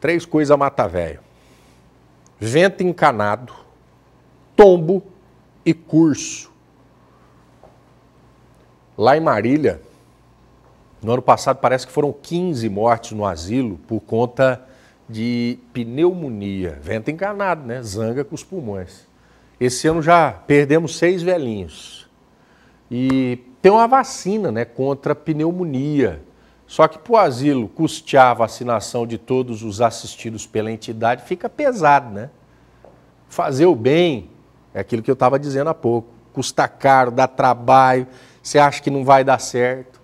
Três coisas mata velho: vento encanado, tombo e curso. Lá em Marília, no ano passado parece que foram 15 mortes no asilo por conta de pneumonia, vento encanado, né? Zanga com os pulmões. Esse ano já perdemos seis velhinhos. E tem uma vacina, né, contra pneumonia. Só que para o asilo custear a vacinação de todos os assistidos pela entidade fica pesado, né? Fazer o bem é aquilo que eu estava dizendo há pouco. Custa caro, dá trabalho, você acha que não vai dar certo.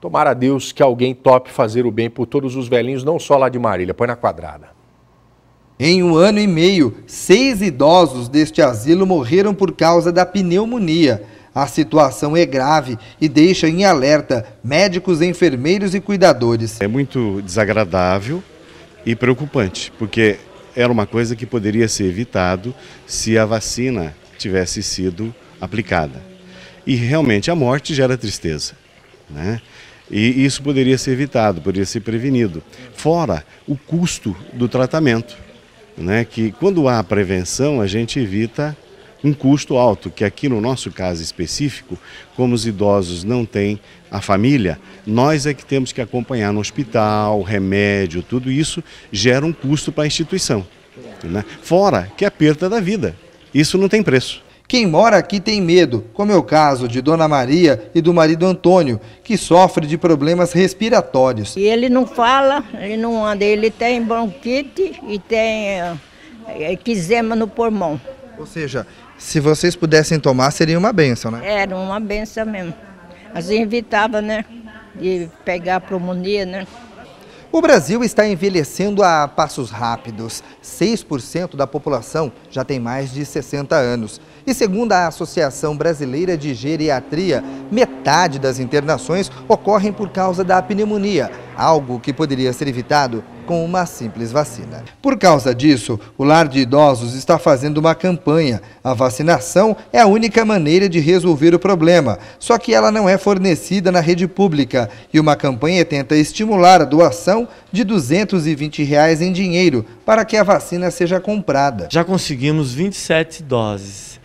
Tomara a Deus que alguém tope fazer o bem por todos os velhinhos, não só lá de Marília. Põe na quadrada. Em um ano e meio, seis idosos deste asilo morreram por causa da pneumonia. A situação é grave e deixa em alerta médicos, enfermeiros e cuidadores. É muito desagradável e preocupante, porque era uma coisa que poderia ser evitado se a vacina tivesse sido aplicada. E realmente a morte gera tristeza, né? E isso poderia ser evitado, poderia ser prevenido. Fora o custo do tratamento, né? Que quando há prevenção a gente evita um custo alto, que aqui no nosso caso específico, como os idosos não têm a família, nós é que temos que acompanhar no hospital, remédio, tudo isso gera um custo para a instituição. Né? Fora que a é perda da vida, isso não tem preço. Quem mora aqui tem medo, como é o caso de Dona Maria e do marido Antônio, que sofre de problemas respiratórios. E ele não fala, ele não anda, ele tem bronquite e tem quisema eh, eh, no pulmão. Ou seja, se vocês pudessem tomar, seria uma benção, né? Era uma benção mesmo. As evitava, né? De pegar a pneumonia, né? O Brasil está envelhecendo a passos rápidos. 6% da população já tem mais de 60 anos. E segundo a Associação Brasileira de Geriatria, metade das internações ocorrem por causa da pneumonia algo que poderia ser evitado com uma simples vacina. Por causa disso, o Lar de Idosos está fazendo uma campanha. A vacinação é a única maneira de resolver o problema, só que ela não é fornecida na rede pública e uma campanha tenta estimular a doação de R$ 220 reais em dinheiro para que a vacina seja comprada. Já conseguimos 27 doses.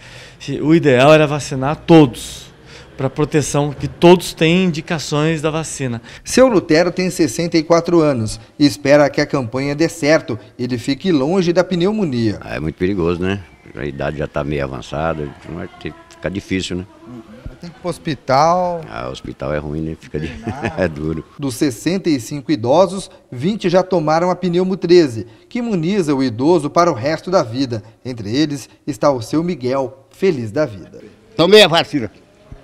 O ideal era vacinar todos para proteção, que todos têm indicações da vacina. Seu Lutero tem 64 anos e espera que a campanha dê certo e ele fique longe da pneumonia. Ah, é muito perigoso, né? A idade já está meio avançada, vai ter, difícil, né? Uhum. Tem que ir para o hospital. Ah, o hospital é ruim, né? Fica de... É, é duro. Dos 65 idosos, 20 já tomaram a pneumo 13, que imuniza o idoso para o resto da vida. Entre eles está o seu Miguel, feliz da vida. Tomei a vacina.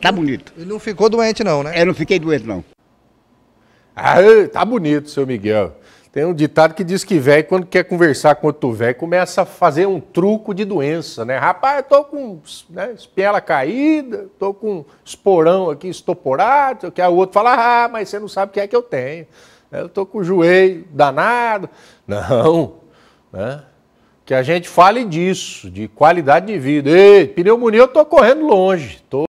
Tá bonito. E não ficou doente, não, né? Eu é, não fiquei doente, não. Ah, tá bonito, seu Miguel. Tem um ditado que diz que velho, quando quer conversar com outro velho, começa a fazer um truco de doença, né? Rapaz, eu tô com né, caída, tô com esporão aqui estoporado, que o outro fala, ah, mas você não sabe o que é que eu tenho. Né, eu tô com o joelho danado. Não, né? Que a gente fale disso, de qualidade de vida. Ei, pneumonia eu tô correndo longe, tô